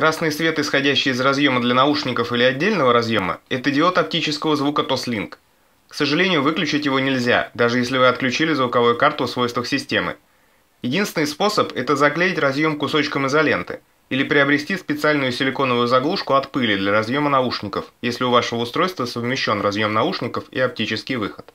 Красный свет, исходящий из разъема для наушников или отдельного разъема, это диод оптического звука TOSLink. К сожалению, выключить его нельзя, даже если вы отключили звуковую карту в свойствах системы. Единственный способ – это заклеить разъем кусочком изоленты или приобрести специальную силиконовую заглушку от пыли для разъема наушников, если у вашего устройства совмещен разъем наушников и оптический выход.